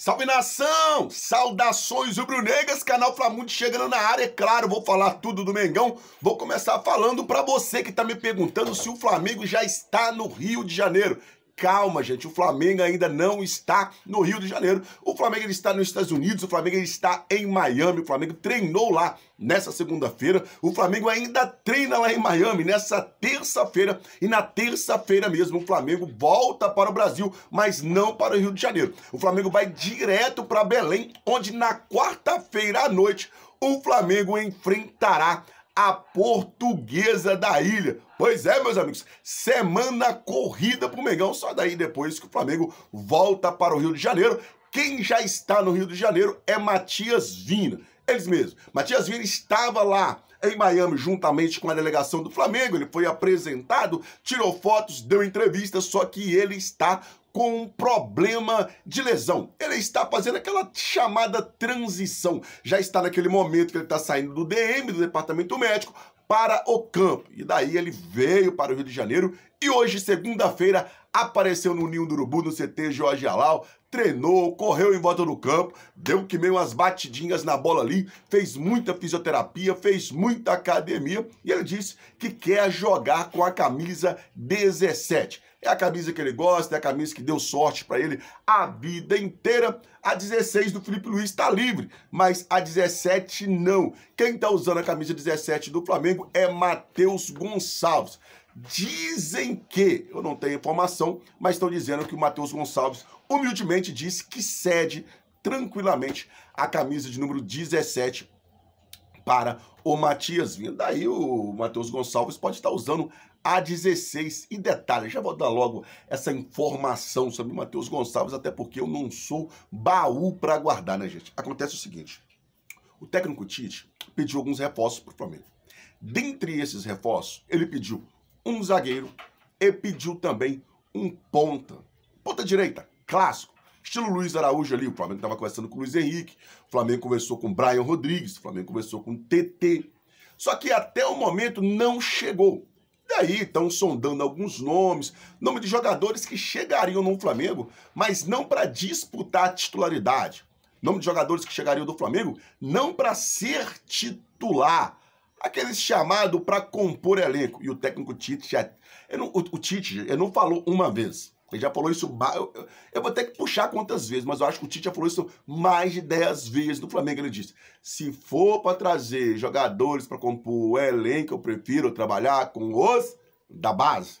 Salve nação! Saudações rubro-negras, canal Flamundo chegando na área, é claro, vou falar tudo do Mengão. Vou começar falando para você que tá me perguntando se o Flamengo já está no Rio de Janeiro. Calma, gente. O Flamengo ainda não está no Rio de Janeiro. O Flamengo ele está nos Estados Unidos. O Flamengo ele está em Miami. O Flamengo treinou lá nessa segunda-feira. O Flamengo ainda treina lá em Miami nessa terça-feira. E na terça-feira mesmo, o Flamengo volta para o Brasil, mas não para o Rio de Janeiro. O Flamengo vai direto para Belém, onde na quarta-feira à noite o Flamengo enfrentará a portuguesa da ilha. Pois é, meus amigos, semana corrida pro Mengão, só daí depois que o Flamengo volta para o Rio de Janeiro. Quem já está no Rio de Janeiro é Matias Vina, eles mesmos. Matias Vina estava lá em Miami, juntamente com a delegação do Flamengo. Ele foi apresentado, tirou fotos, deu entrevista, só que ele está com um problema de lesão. Ele está fazendo aquela chamada transição. Já está naquele momento que ele está saindo do DM, do departamento médico, para o campo. E daí ele veio para o Rio de Janeiro e hoje, segunda-feira, apareceu no Ninho do Urubu, no CT Jorge Alau, treinou, correu em volta do campo, deu que meio umas batidinhas na bola ali, fez muita fisioterapia, fez muita academia e ele disse que quer jogar com a camisa 17. É a camisa que ele gosta, é a camisa que deu sorte para ele a vida inteira. A 16 do Felipe Luiz está livre, mas a 17 não. Quem está usando a camisa 17 do Flamengo é Matheus Gonçalves Dizem que, eu não tenho informação, mas estão dizendo que o Matheus Gonçalves humildemente disse que cede tranquilamente a camisa de número 17 para o Matias Vinha. Daí o Matheus Gonçalves pode estar usando a 16. E detalhe, já vou dar logo essa informação sobre o Matheus Gonçalves, até porque eu não sou baú para guardar, né, gente? Acontece o seguinte: o técnico Tite pediu alguns reforços para o Flamengo. Dentre esses reforços, ele pediu um zagueiro e pediu também um ponta. Ponta direita, clássico. Estilo Luiz Araújo ali, o Flamengo estava conversando com o Luiz Henrique, o Flamengo conversou com o Brian Rodrigues, o Flamengo conversou com o TT. Só que até o momento não chegou. Daí estão sondando alguns nomes, nome de jogadores que chegariam no Flamengo, mas não para disputar a titularidade. Nome de jogadores que chegariam do Flamengo, não para ser titular aqueles chamado para compor elenco. E o técnico Tite já. Não, o, o, Tite, ele não falou uma vez. Ele já falou isso. Eu, eu, eu, vou ter que puxar quantas vezes, mas eu acho que o Tite já falou isso mais de 10 vezes no Flamengo. Ele disse: se for para trazer jogadores para compor o elenco, eu prefiro trabalhar com os da base.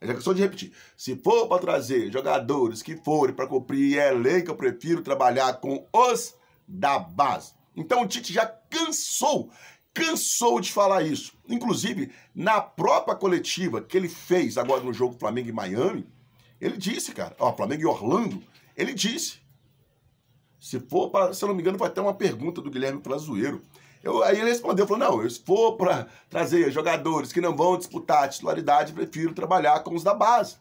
É questão de repetir. Se for para trazer jogadores que forem para cumprir elenco, eu prefiro trabalhar com os da base. Então o Tite já cansou cansou de falar isso. Inclusive, na própria coletiva que ele fez agora no jogo Flamengo e Miami, ele disse, cara, ó, Flamengo e Orlando, ele disse. Se for para, se eu não me engano, vai ter uma pergunta do Guilherme Prazoeiro. Eu, aí ele respondeu, falou, não, se for para trazer jogadores que não vão disputar a titularidade, prefiro trabalhar com os da base.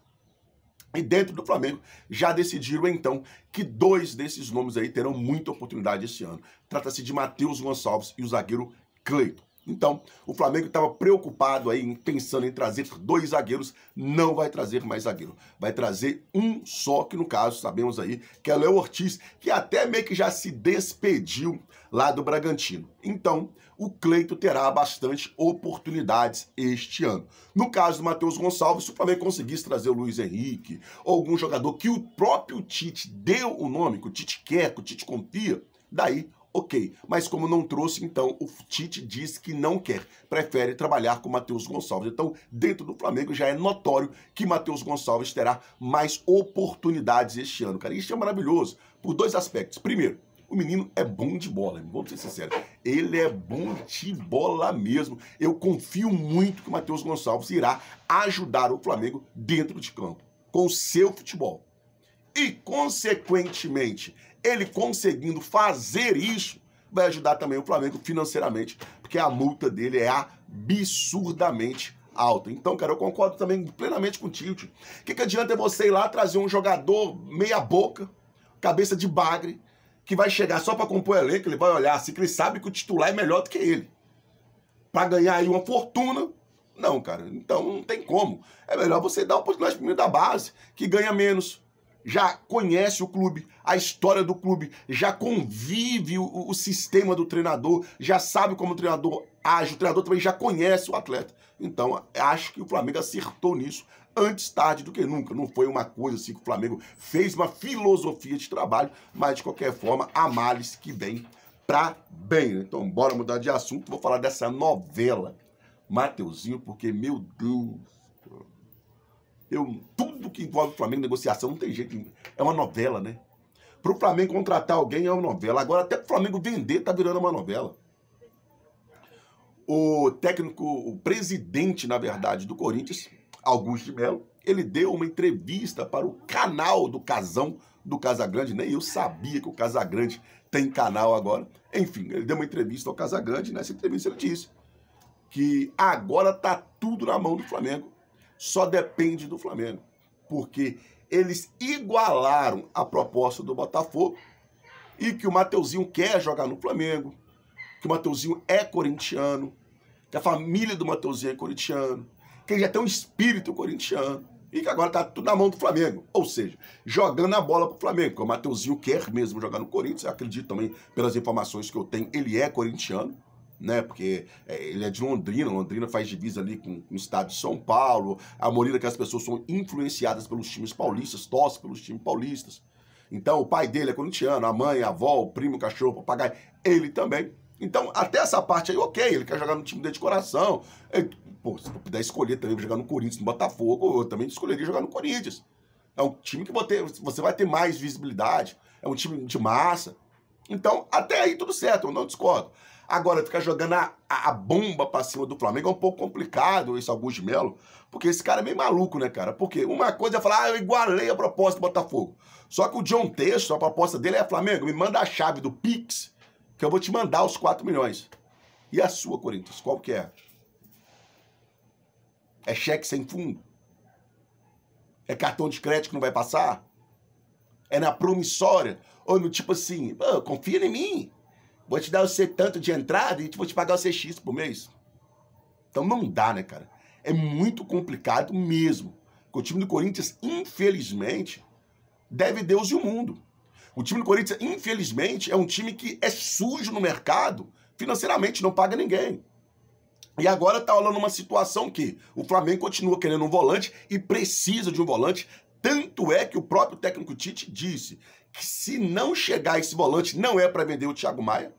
E dentro do Flamengo já decidiram então que dois desses nomes aí terão muita oportunidade esse ano. Trata-se de Matheus Gonçalves e o zagueiro Cleiton. Então, o Flamengo estava preocupado aí, pensando em trazer dois zagueiros, não vai trazer mais zagueiro. Vai trazer um só, que no caso, sabemos aí, que é Léo Ortiz, que até meio que já se despediu lá do Bragantino. Então, o Cleito terá bastante oportunidades este ano. No caso do Matheus Gonçalves, se o Flamengo conseguisse trazer o Luiz Henrique, ou algum jogador que o próprio Tite deu o nome, que o Tite quer, que o Tite confia, daí Ok, mas como não trouxe, então o Tite diz que não quer, prefere trabalhar com Matheus Gonçalves. Então, dentro do Flamengo já é notório que Matheus Gonçalves terá mais oportunidades este ano, cara. Isso é maravilhoso por dois aspectos. Primeiro, o menino é bom de bola, vamos ser sinceros. Ele é bom de bola mesmo. Eu confio muito que o Matheus Gonçalves irá ajudar o Flamengo dentro de campo, com o seu futebol. E, consequentemente, ele conseguindo fazer isso, vai ajudar também o Flamengo financeiramente, porque a multa dele é absurdamente alta. Então, cara, eu concordo também plenamente contigo. O que, que adianta você ir lá trazer um jogador meia-boca, cabeça de bagre, que vai chegar só para compor elenco, ele vai olhar assim, que ele sabe que o titular é melhor do que ele. Para ganhar aí uma fortuna, não, cara. Então não tem como. É melhor você dar oportunidade primeiro da base, que ganha menos, já conhece o clube, a história do clube, já convive o, o, sistema do treinador, já sabe como o treinador age, o treinador também já conhece o atleta. Então, acho que o Flamengo acertou nisso antes tarde do que nunca. Não foi uma coisa assim que o Flamengo fez uma filosofia de trabalho, mas de qualquer forma, a males que vem pra bem. Né? Então, bora mudar de assunto, vou falar dessa novela. Mateuzinho, porque, meu Deus, eu, tudo que envolve o Flamengo, negociação, não tem jeito. É uma novela, né? Para o Flamengo contratar alguém é uma novela. Agora, até para o Flamengo vender, tá virando uma novela. O técnico, o presidente, na verdade, do Corinthians, Augusto de Melo, ele deu uma entrevista para o canal do Casão do Casagrande. Nem né? eu sabia que o Casagrande tem canal agora. Enfim, ele deu uma entrevista ao Casagrande. Nessa entrevista ele disse que agora tá tudo na mão do Flamengo só depende do Flamengo, porque eles igualaram a proposta do Botafogo e que o Mateuzinho quer jogar no Flamengo, que o Mateuzinho é corintiano, que a família do Mateuzinho é corintiano, que ele já tem um espírito corintiano e que agora está tudo na mão do Flamengo. Ou seja, jogando a bola para o Flamengo, que o Mateuzinho quer mesmo jogar no Corinthians, eu acredito também pelas informações que eu tenho, ele é corintiano né? Porque é, ele é de Londrina, Londrina faz divisa ali com, com o estado de São Paulo, a maioria que as pessoas são influenciadas pelos times paulistas, torce pelos times paulistas. Então, o pai dele é corintiano, a mãe, a avó, o primo, o cachorro, o papagaio, ele também. Então, até essa parte aí, ok, ele quer jogar no time dele de coração. Ele, é, pô, se eu puder escolher também jogar no Corinthians, no Botafogo, eu também escolheria jogar no Corinthians. É um time que você vai ter mais visibilidade, é um time de massa. Então, até aí tudo certo, eu não discordo. Agora, ficar jogando a, a, a bomba pra cima do Flamengo é um pouco complicado, isso Augusto Melo, porque esse cara é meio maluco, né, cara? Porque uma coisa é falar, ah, eu igualei a proposta do Botafogo. Só que o John Texto, a proposta dele é Flamengo, me manda a chave do Pix, que eu vou te mandar os 4 milhões. E a sua, Corinthians, qual que é? É cheque sem fundo? É cartão de crédito que não vai passar? É na promissória? Ou no tipo assim, confia em mim, vou te dar você tanto de entrada e vou te pagar o CX por mês. Então não dá, né, cara? É muito complicado mesmo. O time do Corinthians, infelizmente, deve Deus e o mundo. O time do Corinthians, infelizmente, é um time que é sujo no mercado, financeiramente não paga ninguém. E agora tá rolando uma situação que o Flamengo continua querendo um volante e precisa de um volante. Tanto é que o próprio técnico Tite disse que se não chegar esse volante, não é para vender o Thiago Maia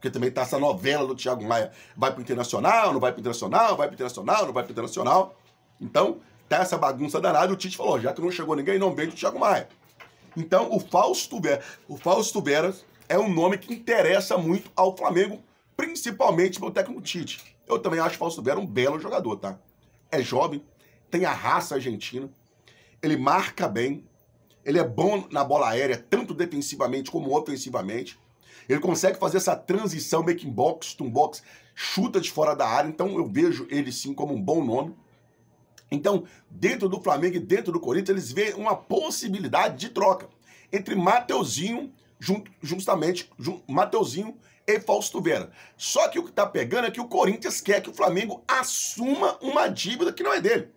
porque também tá essa novela do Thiago Maia. Vai pro Internacional, não vai pro Internacional, vai pro Internacional, não vai pro Internacional. Então, tá essa bagunça danada. O Tite falou, já que não chegou ninguém, não vem o Thiago Maia. Então, o Fausto Beras, o Fausto Beras é um nome que interessa muito ao Flamengo, principalmente pelo técnico Tite. Eu também acho o Fausto Beras um belo jogador, tá? É jovem, tem a raça argentina, ele marca bem, ele é bom na bola aérea, tanto defensivamente como ofensivamente. Ele consegue fazer essa transição meio que em box, box, chuta de fora da área. Então eu vejo ele sim como um bom nome. Então, dentro do Flamengo e dentro do Corinthians, eles veem uma possibilidade de troca entre Mateuzinho, justamente, Mateuzinho e Fausto Vera. Só que o que está pegando é que o Corinthians quer que o Flamengo assuma uma dívida que não é dele.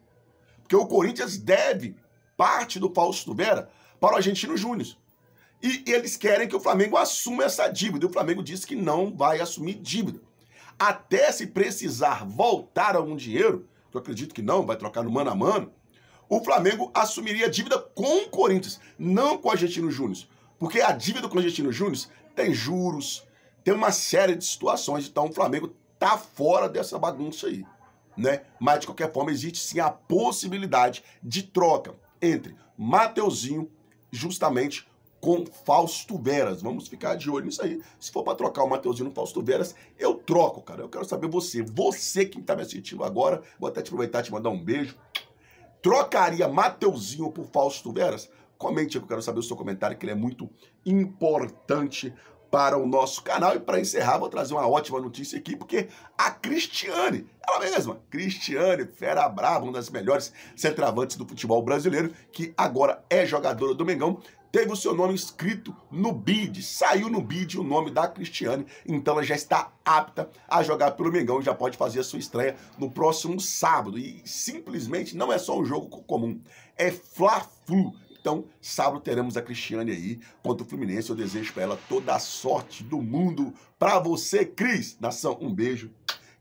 Porque o Corinthians deve parte do Fausto Vera para o argentino Júnior. E, eles querem que o Flamengo assuma essa dívida. E o Flamengo disse que não vai assumir dívida. Até se precisar voltar algum dinheiro, que eu acredito que não, vai trocar no mano a mano, o Flamengo assumiria dívida com o Corinthians, não com o Argentino Júnior. Porque a dívida com o Argentino Júnior tem juros, tem uma série de situações. Então o Flamengo tá fora dessa bagunça aí. Né? Mas de qualquer forma, existe sim a possibilidade de troca entre Mateuzinho, justamente com Fausto Veras. Vamos ficar de olho nisso aí. Se for para trocar o Mateuzinho no Fausto Veras, eu troco, cara. Eu quero saber você. Você que está me assistindo agora, vou até te aproveitar e te mandar um beijo. Trocaria Mateuzinho por Fausto Veras? Comente, eu quero saber o seu comentário, que ele é muito importante para o nosso canal. E para encerrar, vou trazer uma ótima notícia aqui, porque a Cristiane, ela mesma, Cristiane, fera brava, uma das melhores centravantes do futebol brasileiro, que agora é jogadora do Mengão, teve o seu nome escrito no bid, saiu no bid o nome da Cristiane, então ela já está apta a jogar pelo Mengão e já pode fazer a sua estreia no próximo sábado. E simplesmente não é só um jogo comum, é Fla-Flu. Então, sábado teremos a Cristiane aí contra o Fluminense. Eu desejo para ela toda a sorte do mundo. Para você, Cris, nação, um beijo.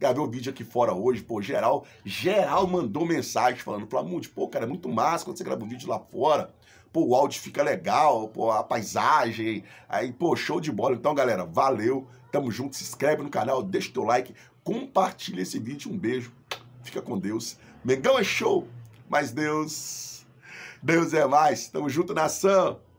Gravei um vídeo aqui fora hoje, pô, geral, geral mandou mensagem falando, pelo amor de pô, cara, é muito massa quando você grava um vídeo lá fora. Pô, o áudio fica legal, pô, a paisagem, aí, pô, show de bola. Então, galera, valeu, tamo junto, se inscreve no canal, deixa o teu like, compartilha esse vídeo, um beijo, fica com Deus. Mengão é show, mas Deus, Deus é mais. Tamo junto, nação.